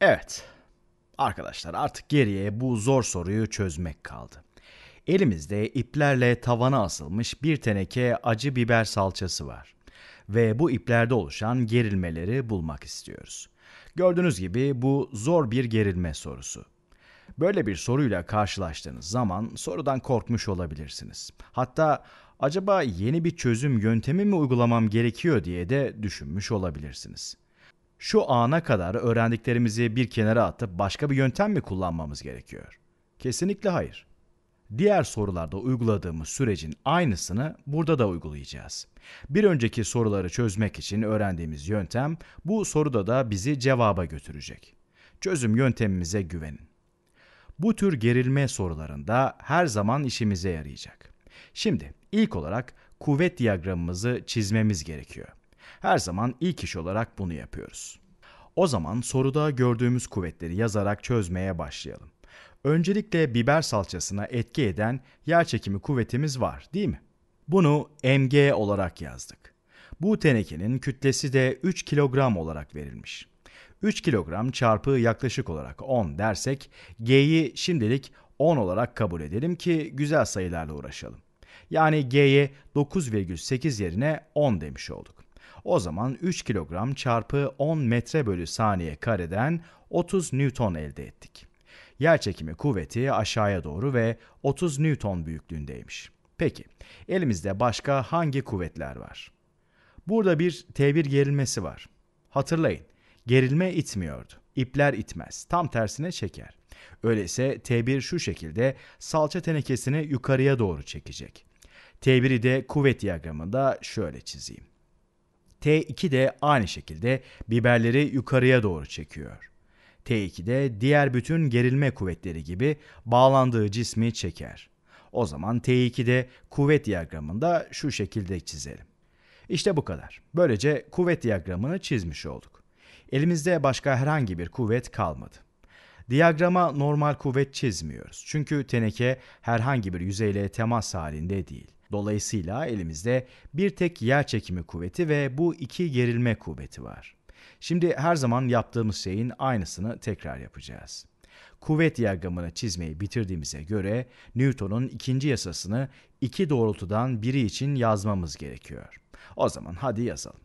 Evet. Arkadaşlar artık geriye bu zor soruyu çözmek kaldı. Elimizde iplerle tavana asılmış bir teneke acı biber salçası var ve bu iplerde oluşan gerilmeleri bulmak istiyoruz. Gördüğünüz gibi bu zor bir gerilme sorusu. Böyle bir soruyla karşılaştığınız zaman sorudan korkmuş olabilirsiniz. Hatta acaba yeni bir çözüm yöntemi mi uygulamam gerekiyor diye de düşünmüş olabilirsiniz. Şu ana kadar öğrendiklerimizi bir kenara atıp başka bir yöntem mi kullanmamız gerekiyor? Kesinlikle hayır. Diğer sorularda uyguladığımız sürecin aynısını burada da uygulayacağız. Bir önceki soruları çözmek için öğrendiğimiz yöntem bu soruda da bizi cevaba götürecek. Çözüm yöntemimize güvenin. Bu tür gerilme sorularında her zaman işimize yarayacak. Şimdi ilk olarak kuvvet diyagramımızı çizmemiz gerekiyor. Her zaman ilk iş olarak bunu yapıyoruz. O zaman soruda gördüğümüz kuvvetleri yazarak çözmeye başlayalım. Öncelikle biber salçasına etki eden yer çekimi kuvvetimiz var, değil mi? Bunu mg olarak yazdık. Bu tenekenin kütlesi de 3 kilogram olarak verilmiş. 3 kilogram çarpı yaklaşık olarak 10 dersek g'yi şimdilik 10 olarak kabul edelim ki güzel sayılarla uğraşalım. Yani g'ye 9,8 yerine 10 demiş olduk. O zaman 3 kilogram çarpı 10 metre bölü saniye kareden 30 Newton elde ettik. Yerçekimi kuvveti aşağıya doğru ve 30 Newton büyüklüğündeymiş. Peki, elimizde başka hangi kuvvetler var? Burada bir T1 gerilmesi var. Hatırlayın, gerilme itmiyordu. İpler itmez, tam tersine çeker. Öyleyse T1 şu şekilde salça tenekesini yukarıya doğru çekecek. T1'i de kuvvet diyagramında şöyle çizeyim. T2 de aynı şekilde biberleri yukarıya doğru çekiyor. T2 de diğer bütün gerilme kuvvetleri gibi bağlandığı cismi çeker. O zaman T2'de kuvvet diyagramında şu şekilde çizelim. İşte bu kadar. Böylece kuvvet diyagramını çizmiş olduk. Elimizde başka herhangi bir kuvvet kalmadı. Diyagrama normal kuvvet çizmiyoruz. Çünkü teneke herhangi bir yüzeyle temas halinde değil. Dolayısıyla elimizde bir tek yer çekimi kuvveti ve bu iki gerilme kuvveti var. Şimdi her zaman yaptığımız şeyin aynısını tekrar yapacağız. Kuvvet diyagramını çizmeyi bitirdiğimize göre Newton'un ikinci yasasını iki doğrultudan biri için yazmamız gerekiyor. O zaman hadi yazalım.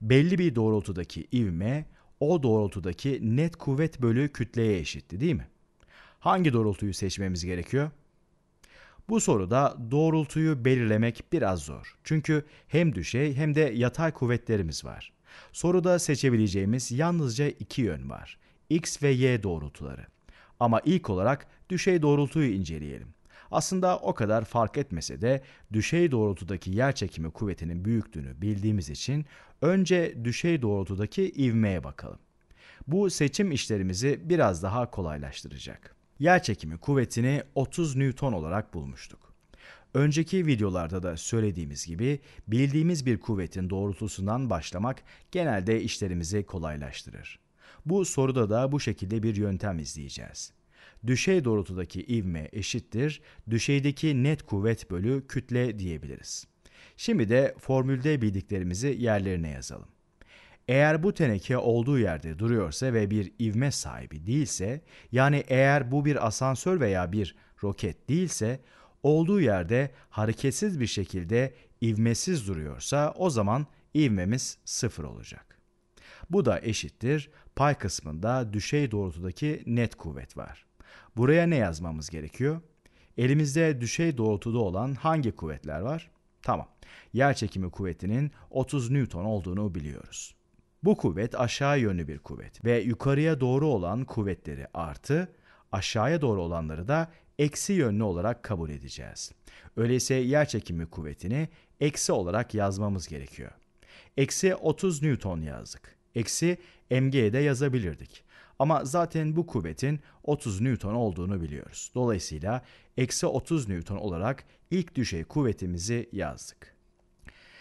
Belli bir doğrultudaki ivme o doğrultudaki net kuvvet bölü kütleye eşitti değil mi? Hangi doğrultuyu seçmemiz gerekiyor? Bu soruda doğrultuyu belirlemek biraz zor. Çünkü hem düşey hem de yatay kuvvetlerimiz var. Soruda seçebileceğimiz yalnızca iki yön var. X ve Y doğrultuları. Ama ilk olarak düşey doğrultuyu inceleyelim. Aslında o kadar fark etmese de düşey doğrultudaki yer çekimi kuvvetinin büyüklüğünü bildiğimiz için önce düşey doğrultudaki ivmeye bakalım. Bu seçim işlerimizi biraz daha kolaylaştıracak. Yer çekimi kuvvetini 30 Newton olarak bulmuştuk. Önceki videolarda da söylediğimiz gibi bildiğimiz bir kuvvetin doğrultusundan başlamak genelde işlerimizi kolaylaştırır. Bu soruda da bu şekilde bir yöntem izleyeceğiz. Düşey doğrultudaki ivme eşittir, düşeydeki net kuvvet bölü kütle diyebiliriz. Şimdi de formülde bildiklerimizi yerlerine yazalım. Eğer bu teneke olduğu yerde duruyorsa ve bir ivme sahibi değilse, yani eğer bu bir asansör veya bir roket değilse, olduğu yerde hareketsiz bir şekilde ivmesiz duruyorsa o zaman ivmemiz sıfır olacak. Bu da eşittir pay kısmında düşey doğrultudaki net kuvvet var. Buraya ne yazmamız gerekiyor? Elimizde düşey doğrultuda olan hangi kuvvetler var? Tamam. Yer çekimi kuvvetinin 30 Newton olduğunu biliyoruz. Bu kuvvet aşağı yönlü bir kuvvet ve yukarıya doğru olan kuvvetleri artı, aşağıya doğru olanları da eksi yönlü olarak kabul edeceğiz. Öyleyse yer çekimi kuvvetini eksi olarak yazmamız gerekiyor. Eksi 30 Newton yazdık. Eksi mg'ye de yazabilirdik. Ama zaten bu kuvvetin 30 Newton olduğunu biliyoruz. Dolayısıyla eksi 30 Newton olarak ilk düşey kuvvetimizi yazdık.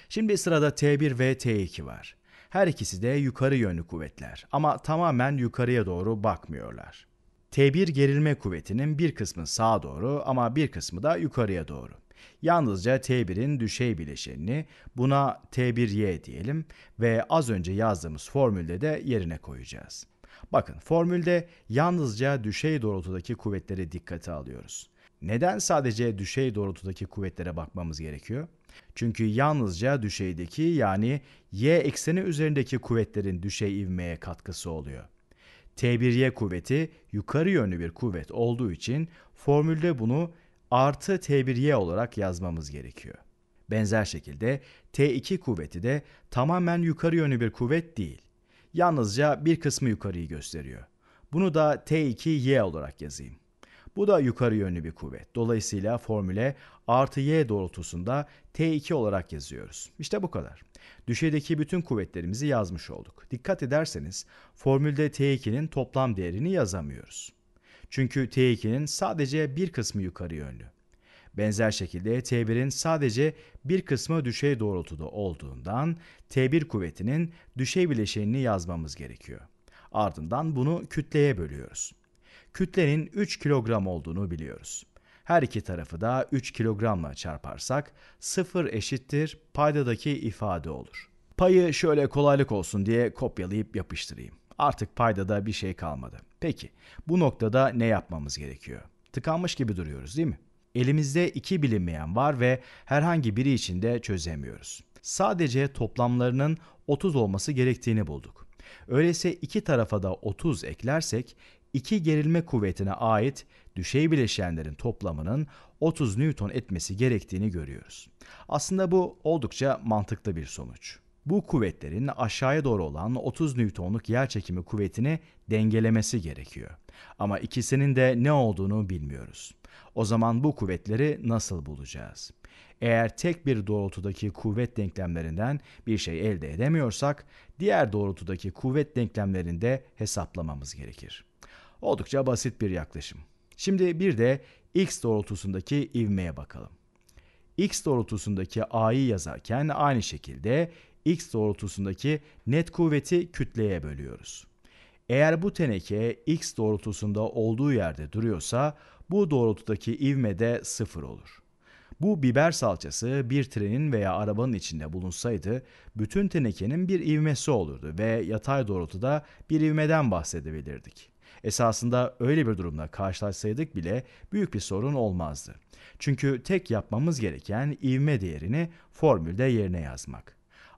Şimdi sırada T1 ve T2 var. Her ikisi de yukarı yönlü kuvvetler ama tamamen yukarıya doğru bakmıyorlar. T1 gerilme kuvvetinin bir kısmı sağa doğru ama bir kısmı da yukarıya doğru. Yalnızca T1'in düşey bileşenini buna T1Y diyelim ve az önce yazdığımız formülde de yerine koyacağız. Bakın formülde yalnızca düşey doğrultudaki kuvvetleri dikkate alıyoruz. Neden sadece düşey doğrultudaki kuvvetlere bakmamız gerekiyor? Çünkü yalnızca düşeydeki yani y ekseni üzerindeki kuvvetlerin düşey ivmeye katkısı oluyor. T1y kuvveti yukarı yönlü bir kuvvet olduğu için formülde bunu artı T1y olarak yazmamız gerekiyor. Benzer şekilde T2 kuvveti de tamamen yukarı yönlü bir kuvvet değil. Yalnızca bir kısmı yukarıyı gösteriyor. Bunu da T2y olarak yazayım. Bu da yukarı yönlü bir kuvvet. Dolayısıyla formüle artı y doğrultusunda T2 olarak yazıyoruz. İşte bu kadar. Düşeydeki bütün kuvvetlerimizi yazmış olduk. Dikkat ederseniz formülde T2'nin toplam değerini yazamıyoruz. Çünkü T2'nin sadece bir kısmı yukarı yönlü. Benzer şekilde T1'in sadece bir kısmı düşey doğrultuda olduğundan T1 kuvvetinin düşey bileşenini yazmamız gerekiyor. Ardından bunu kütleye bölüyoruz kütlenin 3 kilogram olduğunu biliyoruz. Her iki tarafı da 3 kilogramla çarparsak 0 eşittir paydadaki ifade olur. Payı şöyle kolaylık olsun diye kopyalayıp yapıştırayım. Artık paydada bir şey kalmadı. Peki bu noktada ne yapmamız gerekiyor? Tıkanmış gibi duruyoruz değil mi? Elimizde iki bilinmeyen var ve herhangi biri için de çözemiyoruz. Sadece toplamlarının 30 olması gerektiğini bulduk. Öyleyse iki tarafa da 30 eklersek iki gerilme kuvvetine ait düşey bileşenlerin toplamının 30 Newton etmesi gerektiğini görüyoruz. Aslında bu oldukça mantıklı bir sonuç. Bu kuvvetlerin aşağıya doğru olan 30 Newton'luk yer çekimi kuvvetini dengelemesi gerekiyor. Ama ikisinin de ne olduğunu bilmiyoruz. O zaman bu kuvvetleri nasıl bulacağız? Eğer tek bir doğrultudaki kuvvet denklemlerinden bir şey elde edemiyorsak, diğer doğrultudaki kuvvet denklemlerinde hesaplamamız gerekir. Oldukça basit bir yaklaşım. Şimdi bir de x doğrultusundaki ivmeye bakalım. x doğrultusundaki a'yı yazarken aynı şekilde x doğrultusundaki net kuvveti kütleye bölüyoruz. Eğer bu teneke x doğrultusunda olduğu yerde duruyorsa bu doğrultudaki ivme de sıfır olur. Bu biber salçası bir trenin veya arabanın içinde bulunsaydı bütün tenekenin bir ivmesi olurdu ve yatay doğrultuda bir ivmeden bahsedebilirdik. Esasında öyle bir durumla karşılaşsaydık bile büyük bir sorun olmazdı. Çünkü tek yapmamız gereken ivme değerini formülde yerine yazmak.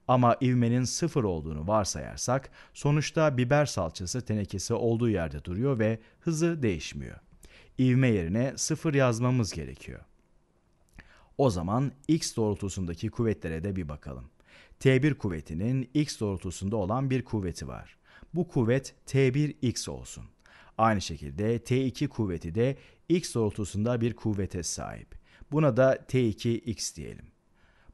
Ama ivmenin sıfır olduğunu varsayarsak sonuçta biber salçası tenekesi olduğu yerde duruyor ve hızı değişmiyor. İvme yerine sıfır yazmamız gerekiyor. O zaman x doğrultusundaki kuvvetlere de bir bakalım. T1 kuvvetinin x doğrultusunda olan bir kuvveti var. Bu kuvvet T1x olsun. Aynı şekilde T2 kuvveti de x doğrultusunda bir kuvvete sahip. Buna da T2x diyelim.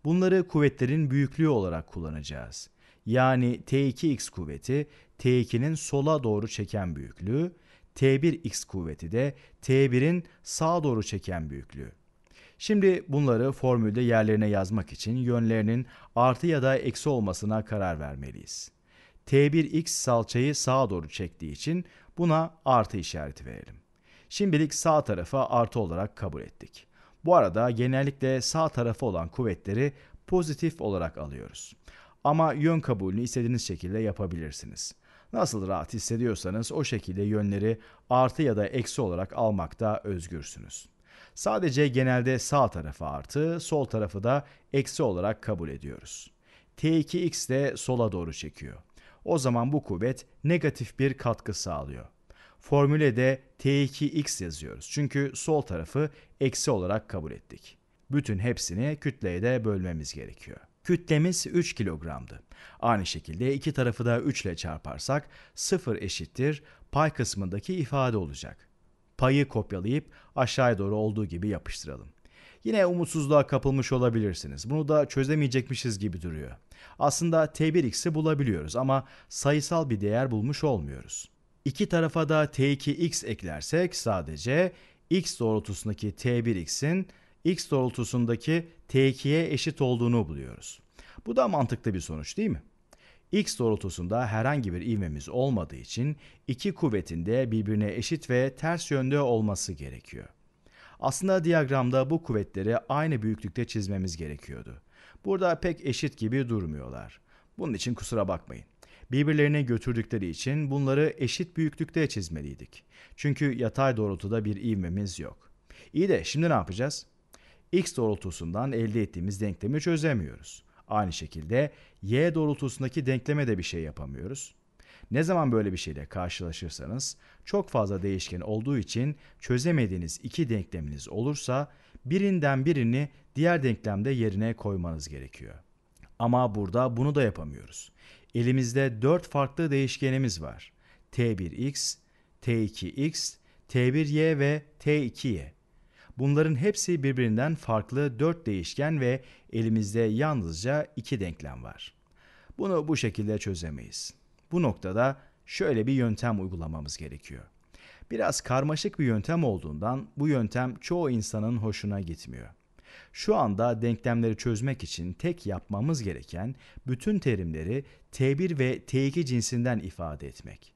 Bunları kuvvetlerin büyüklüğü olarak kullanacağız. Yani T2x kuvveti T2'nin sola doğru çeken büyüklüğü, T1x kuvveti de T1'in sağa doğru çeken büyüklüğü. Şimdi bunları formülde yerlerine yazmak için yönlerinin artı ya da eksi olmasına karar vermeliyiz. T1x salçayı sağa doğru çektiği için Buna artı işareti verelim. Şimdilik sağ tarafa artı olarak kabul ettik. Bu arada genellikle sağ tarafı olan kuvvetleri pozitif olarak alıyoruz. Ama yön kabulünü istediğiniz şekilde yapabilirsiniz. Nasıl rahat hissediyorsanız o şekilde yönleri artı ya da eksi olarak almakta özgürsünüz. Sadece genelde sağ tarafı artı, sol tarafı da eksi olarak kabul ediyoruz. T2x de sola doğru çekiyor o zaman bu kuvvet negatif bir katkı sağlıyor. Formüle de T2X yazıyoruz çünkü sol tarafı eksi olarak kabul ettik. Bütün hepsini kütleye de bölmemiz gerekiyor. Kütlemiz 3 kilogramdı. Aynı şekilde iki tarafı da 3 ile çarparsak 0 eşittir pay kısmındaki ifade olacak. Payı kopyalayıp aşağıya doğru olduğu gibi yapıştıralım. Yine umutsuzluğa kapılmış olabilirsiniz. Bunu da çözemeyecekmişiz gibi duruyor aslında T1x'i bulabiliyoruz ama sayısal bir değer bulmuş olmuyoruz. İki tarafa da T2x eklersek sadece x doğrultusundaki T1x'in x doğrultusundaki T2'ye eşit olduğunu buluyoruz. Bu da mantıklı bir sonuç değil mi? x doğrultusunda herhangi bir ivmemiz olmadığı için iki kuvvetin de birbirine eşit ve ters yönde olması gerekiyor. Aslında diyagramda bu kuvvetleri aynı büyüklükte çizmemiz gerekiyordu burada pek eşit gibi durmuyorlar. Bunun için kusura bakmayın. Birbirlerine götürdükleri için bunları eşit büyüklükte çizmeliydik. Çünkü yatay doğrultuda bir ivmemiz yok. İyi de şimdi ne yapacağız? X doğrultusundan elde ettiğimiz denklemi çözemiyoruz. Aynı şekilde y doğrultusundaki denkleme de bir şey yapamıyoruz. Ne zaman böyle bir şeyle karşılaşırsanız çok fazla değişken olduğu için çözemediğiniz iki denkleminiz olursa birinden birini diğer denklemde yerine koymanız gerekiyor. Ama burada bunu da yapamıyoruz. Elimizde 4 farklı değişkenimiz var. T1x, T2x, T1y ve T2y. Bunların hepsi birbirinden farklı 4 değişken ve elimizde yalnızca 2 denklem var. Bunu bu şekilde çözemeyiz. Bu noktada şöyle bir yöntem uygulamamız gerekiyor. Biraz karmaşık bir yöntem olduğundan bu yöntem çoğu insanın hoşuna gitmiyor. Şu anda denklemleri çözmek için tek yapmamız gereken bütün terimleri T1 ve T2 cinsinden ifade etmek.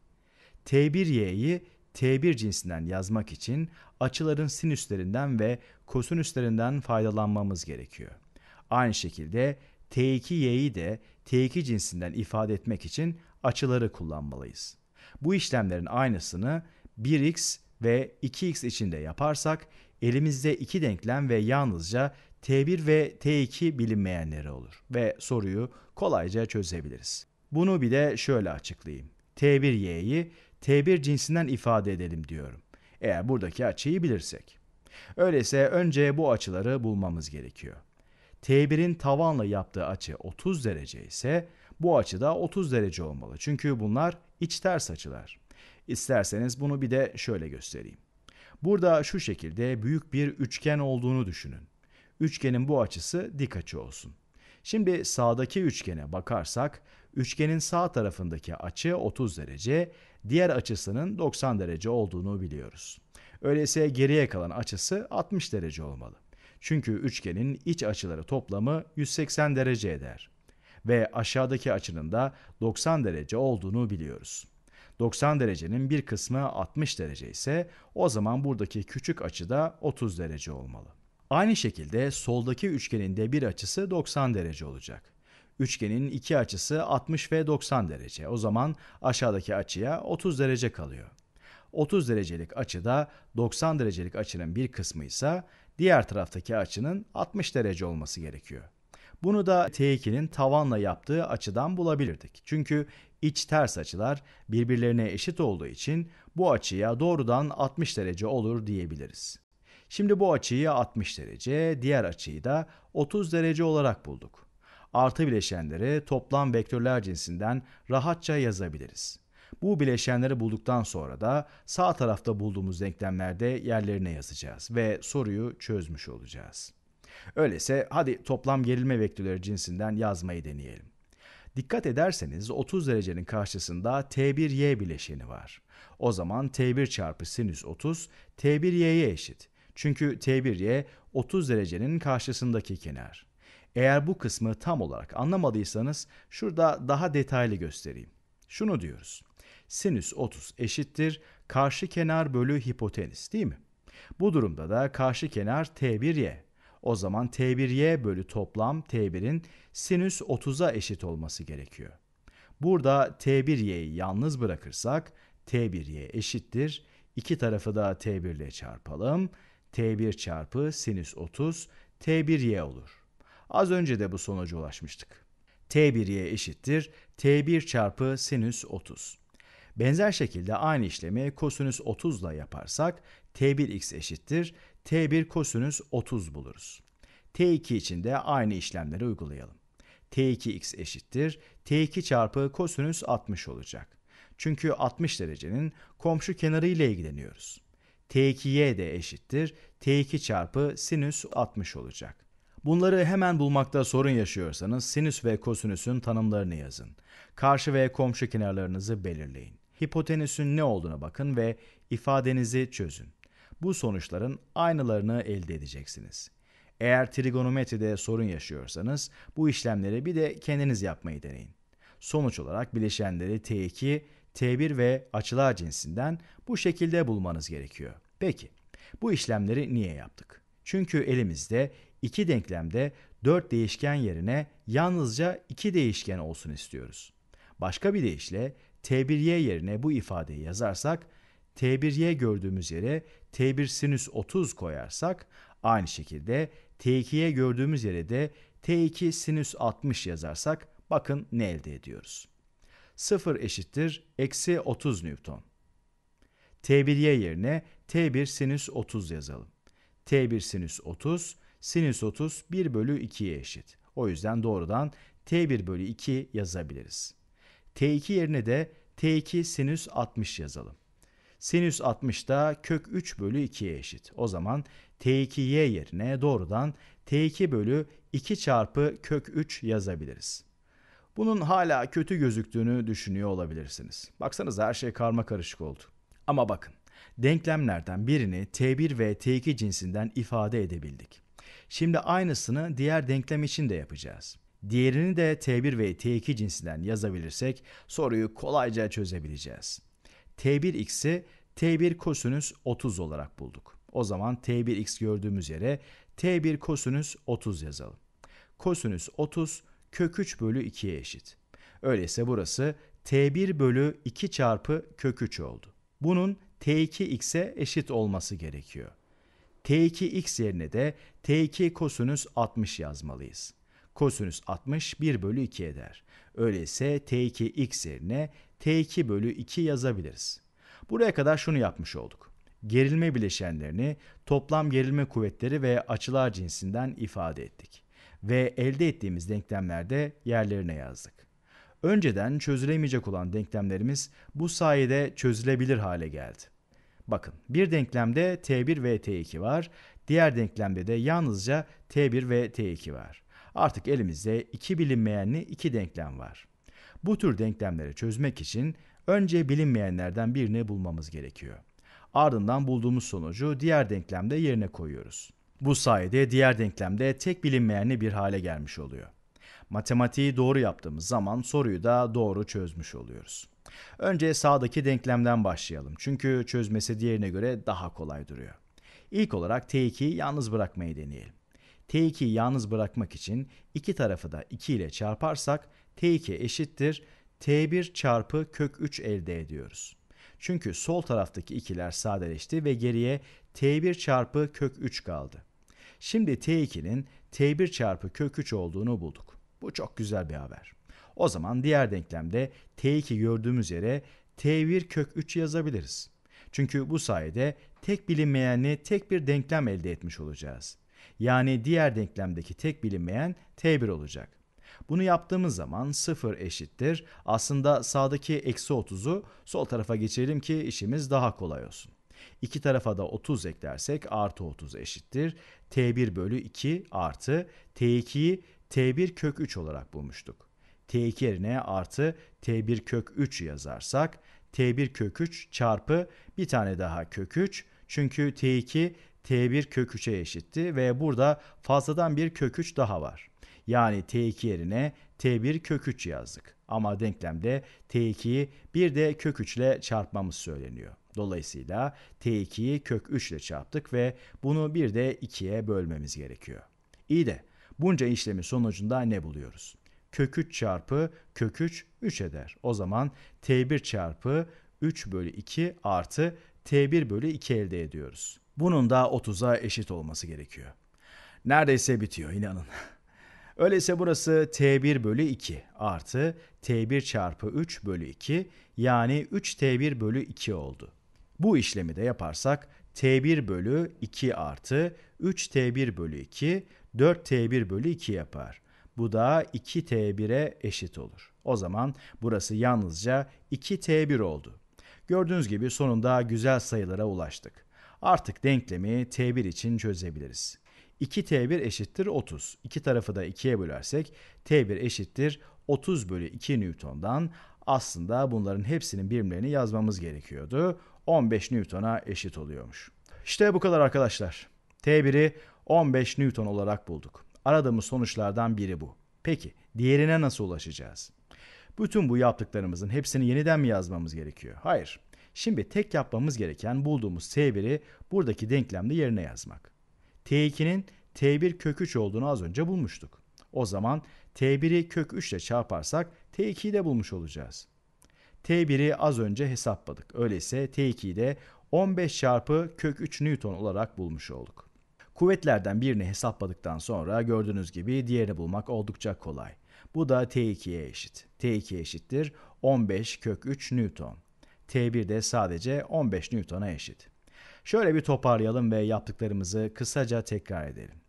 T1y'yi T1 cinsinden yazmak için açıların sinüslerinden ve kosinüslerinden faydalanmamız gerekiyor. Aynı şekilde T2y'yi de T2 cinsinden ifade etmek için açıları kullanmalıyız. Bu işlemlerin aynısını 1x ve 2x içinde yaparsak elimizde iki denklem ve yalnızca t1 ve t2 bilinmeyenleri olur ve soruyu kolayca çözebiliriz. Bunu bir de şöyle açıklayayım. t1y'yi t1 cinsinden ifade edelim diyorum. Eğer buradaki açıyı bilirsek. Öyleyse önce bu açıları bulmamız gerekiyor. T1'in tavanla yaptığı açı 30 derece ise bu açı da 30 derece olmalı. Çünkü bunlar iç ters açılar. İsterseniz bunu bir de şöyle göstereyim. Burada şu şekilde büyük bir üçgen olduğunu düşünün. Üçgenin bu açısı dik açı olsun. Şimdi sağdaki üçgene bakarsak üçgenin sağ tarafındaki açı 30 derece, diğer açısının 90 derece olduğunu biliyoruz. Öyleyse geriye kalan açısı 60 derece olmalı. Çünkü üçgenin iç açıları toplamı 180 derece eder ve aşağıdaki açının da 90 derece olduğunu biliyoruz. 90 derecenin bir kısmı 60 derece ise o zaman buradaki küçük açı da 30 derece olmalı. Aynı şekilde soldaki üçgenin de bir açısı 90 derece olacak. Üçgenin iki açısı 60 ve 90 derece. O zaman aşağıdaki açıya 30 derece kalıyor. 30 derecelik açıda 90 derecelik açının bir kısmı ise diğer taraftaki açının 60 derece olması gerekiyor. Bunu da T2'nin tavanla yaptığı açıdan bulabilirdik. Çünkü iç ters açılar birbirlerine eşit olduğu için bu açıya doğrudan 60 derece olur diyebiliriz. Şimdi bu açıyı 60 derece, diğer açıyı da 30 derece olarak bulduk. Artı bileşenleri toplam vektörler cinsinden rahatça yazabiliriz. Bu bileşenleri bulduktan sonra da sağ tarafta bulduğumuz denklemlerde yerlerine yazacağız ve soruyu çözmüş olacağız. Öyleyse hadi toplam gerilme vektörleri cinsinden yazmayı deneyelim. Dikkat ederseniz 30 derecenin karşısında T1Y bileşeni var. O zaman T1 çarpı sinüs 30 T1Y'ye eşit. Çünkü T1Y 30 derecenin karşısındaki kenar. Eğer bu kısmı tam olarak anlamadıysanız şurada daha detaylı göstereyim. Şunu diyoruz. Sinüs 30 eşittir karşı kenar bölü hipotenüs değil mi? Bu durumda da karşı kenar T1Y. O zaman T1y bölü toplam T1'in sinüs 30'a eşit olması gerekiyor. Burada T1y'yi yalnız bırakırsak T1y eşittir. İki tarafı da T1 ile çarpalım. T1 çarpı sinüs 30 T1y olur. Az önce de bu sonuca ulaşmıştık. T1y eşittir T1 çarpı sinüs 30. Benzer şekilde aynı işlemi kosinüs 30 ile yaparsak T1x eşittir T1 kosinüs 30 buluruz. T2 için de aynı işlemleri uygulayalım. T2x eşittir. T2 çarpı kosinüs 60 olacak. Çünkü 60 derecenin komşu kenarı ile ilgileniyoruz. T2y de eşittir. T2 çarpı sinüs 60 olacak. Bunları hemen bulmakta sorun yaşıyorsanız sinüs ve kosinüsün tanımlarını yazın. Karşı ve komşu kenarlarınızı belirleyin. Hipotenüsün ne olduğuna bakın ve ifadenizi çözün bu sonuçların aynılarını elde edeceksiniz. Eğer trigonometride sorun yaşıyorsanız bu işlemleri bir de kendiniz yapmayı deneyin. Sonuç olarak bileşenleri T2, T1 ve açılar cinsinden bu şekilde bulmanız gerekiyor. Peki bu işlemleri niye yaptık? Çünkü elimizde iki denklemde 4 değişken yerine yalnızca 2 değişken olsun istiyoruz. Başka bir deyişle T1y yerine bu ifadeyi yazarsak T1Y gördüğümüz yere T1 sinüs 30 koyarsak aynı şekilde T2'ye gördüğümüz yere de T2 sinüs 60 yazarsak bakın ne elde ediyoruz. 0 eşittir eksi 30 Newton. T1'ye yerine T1 sinüs 30 yazalım. T1 sinüs 30, sinüs 30 1 bölü 2'ye eşit. O yüzden doğrudan T1 bölü 2 yazabiliriz. T2 yerine de T2 sinüs 60 yazalım. Sinüs 60 da kök 3 bölü 2'ye eşit. O zaman T2y yerine doğrudan T2 bölü 2 çarpı kök 3 yazabiliriz. Bunun hala kötü gözüktüğünü düşünüyor olabilirsiniz. Baksanıza her şey karma karışık oldu. Ama bakın denklemlerden birini T1 ve T2 cinsinden ifade edebildik. Şimdi aynısını diğer denklem için de yapacağız. Diğerini de T1 ve T2 cinsinden yazabilirsek soruyu kolayca çözebileceğiz. T1x'i T1 kosinüs 30 olarak bulduk. O zaman T1x gördüğümüz yere T1 kosinüs 30 yazalım. Kosinüs 30 kök 3 bölü 2'ye eşit. Öyleyse burası T1 bölü 2 çarpı kök 3 oldu. Bunun T2x'e eşit olması gerekiyor. T2x yerine de T2 kosinüs 60 yazmalıyız kosinüs 60 1 bölü 2 eder. Öyleyse t2 x yerine t2 bölü 2 yazabiliriz. Buraya kadar şunu yapmış olduk. Gerilme bileşenlerini toplam gerilme kuvvetleri ve açılar cinsinden ifade ettik. Ve elde ettiğimiz denklemlerde yerlerine yazdık. Önceden çözülemeyecek olan denklemlerimiz bu sayede çözülebilir hale geldi. Bakın bir denklemde t1 ve t2 var, diğer denklemde de yalnızca t1 ve t2 var. Artık elimizde iki bilinmeyenli iki denklem var. Bu tür denklemleri çözmek için önce bilinmeyenlerden birini bulmamız gerekiyor. Ardından bulduğumuz sonucu diğer denklemde yerine koyuyoruz. Bu sayede diğer denklemde tek bilinmeyenli bir hale gelmiş oluyor. Matematiği doğru yaptığımız zaman soruyu da doğru çözmüş oluyoruz. Önce sağdaki denklemden başlayalım çünkü çözmesi diğerine göre daha kolay duruyor. İlk olarak T2'yi yalnız bırakmayı deneyelim. T2'yi yalnız bırakmak için iki tarafı da 2 ile çarparsak T2 eşittir T1 çarpı kök 3 elde ediyoruz. Çünkü sol taraftaki ikiler sadeleşti ve geriye T1 çarpı kök 3 kaldı. Şimdi T2'nin T1 çarpı kök 3 olduğunu bulduk. Bu çok güzel bir haber. O zaman diğer denklemde T2 gördüğümüz yere T1 kök 3 yazabiliriz. Çünkü bu sayede tek bilinmeyenli tek bir denklem elde etmiş olacağız. Yani diğer denklemdeki tek bilinmeyen t1 olacak. Bunu yaptığımız zaman 0 eşittir. Aslında sağdaki eksi 30'u sol tarafa geçirelim ki işimiz daha kolay olsun. İki tarafa da 30 eklersek artı 30 eşittir. T1 bölü 2 artı T2'yi T1 kök 3 olarak bulmuştuk. T2 yerine artı T1 kök 3 yazarsak T1 kök 3 çarpı bir tane daha kök 3 çünkü T2 t1 kök 3'e eşitti ve burada fazladan bir kök 3 daha var. Yani t2 yerine t1 kök 3 yazdık. Ama denklemde t2'yi bir de kök 3 ile çarpmamız söyleniyor. Dolayısıyla t2'yi kök 3 ile çarptık ve bunu bir de 2'ye bölmemiz gerekiyor. İyi de bunca işlemin sonucunda ne buluyoruz? Kök 3 çarpı kök 3 3 eder. O zaman t1 çarpı 3 bölü 2 artı t1 bölü 2 elde ediyoruz. Bunun da 30'a eşit olması gerekiyor. Neredeyse bitiyor inanın. Öyleyse burası T1 bölü 2 artı T1 çarpı 3 bölü 2 yani 3T1 bölü 2 oldu. Bu işlemi de yaparsak T1 bölü 2 artı 3T1 bölü 2 4T1 bölü 2 yapar. Bu da 2T1'e eşit olur. O zaman burası yalnızca 2T1 oldu. Gördüğünüz gibi sonunda güzel sayılara ulaştık. Artık denklemi t1 için çözebiliriz. 2t1 eşittir 30. İki tarafı da 2'ye bölersek t1 eşittir 30 bölü 2 Newton'dan aslında bunların hepsinin birimlerini yazmamız gerekiyordu. 15 Newton'a eşit oluyormuş. İşte bu kadar arkadaşlar. T1'i 15 Newton olarak bulduk. Aradığımız sonuçlardan biri bu. Peki diğerine nasıl ulaşacağız? Bütün bu yaptıklarımızın hepsini yeniden mi yazmamız gerekiyor? Hayır. Şimdi tek yapmamız gereken bulduğumuz T1'i buradaki denklemde yerine yazmak. T2'nin T1 kök 3 olduğunu az önce bulmuştuk. O zaman T1'i kök 3 ile çarparsak T2'yi de bulmuş olacağız. T1'i az önce hesapladık. Öyleyse T2'yi de 15 çarpı kök 3 Newton olarak bulmuş olduk. Kuvvetlerden birini hesapladıktan sonra gördüğünüz gibi diğerini bulmak oldukça kolay. Bu da T2'ye eşit. T2 eşittir 15 kök 3 Newton. T1 de sadece 15 Newton'a eşit. Şöyle bir toparlayalım ve yaptıklarımızı kısaca tekrar edelim.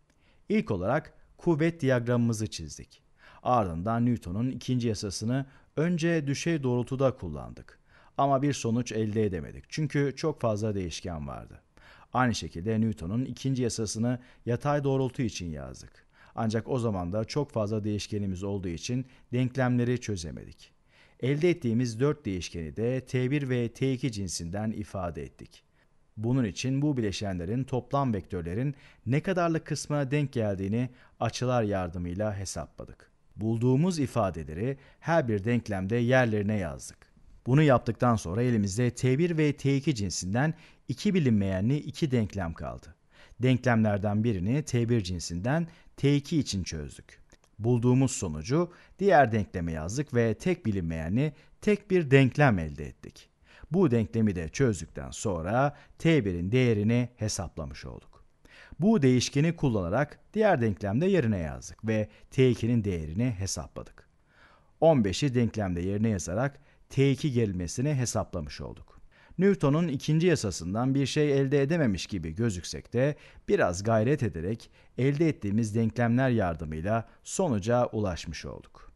İlk olarak kuvvet diyagramımızı çizdik. Ardından Newton'un ikinci yasasını önce düşey doğrultuda kullandık. Ama bir sonuç elde edemedik çünkü çok fazla değişken vardı. Aynı şekilde Newton'un ikinci yasasını yatay doğrultu için yazdık. Ancak o zaman da çok fazla değişkenimiz olduğu için denklemleri çözemedik. Elde ettiğimiz 4 değişkeni de T1 ve T2 cinsinden ifade ettik. Bunun için bu bileşenlerin toplam vektörlerin ne kadarlık kısmına denk geldiğini açılar yardımıyla hesapladık. Bulduğumuz ifadeleri her bir denklemde yerlerine yazdık. Bunu yaptıktan sonra elimizde T1 ve T2 cinsinden iki bilinmeyenli iki denklem kaldı. Denklemlerden birini T1 cinsinden T2 için çözdük. Bulduğumuz sonucu diğer denkleme yazdık ve tek bilinmeyeni tek bir denklem elde ettik. Bu denklemi de çözdükten sonra t1'in değerini hesaplamış olduk. Bu değişkeni kullanarak diğer denklemde yerine yazdık ve t2'nin değerini hesapladık. 15'i denklemde yerine yazarak t2 gelmesini hesaplamış olduk. Newton'un ikinci yasasından bir şey elde edememiş gibi gözüksek de biraz gayret ederek elde ettiğimiz denklemler yardımıyla sonuca ulaşmış olduk.